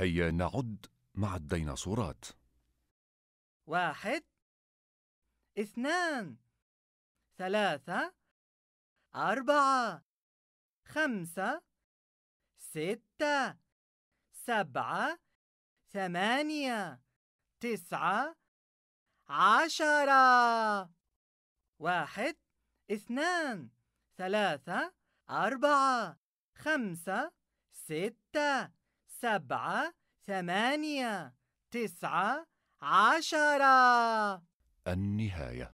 هيا نعد مع الديناصورات واحد اثنان ثلاثة أربعة خمسة ستة سبعة ثمانية تسعة عشرة واحد اثنان ثلاثة أربعة خمسة ستة سبعة ثمانية تسعة عشرة النهايه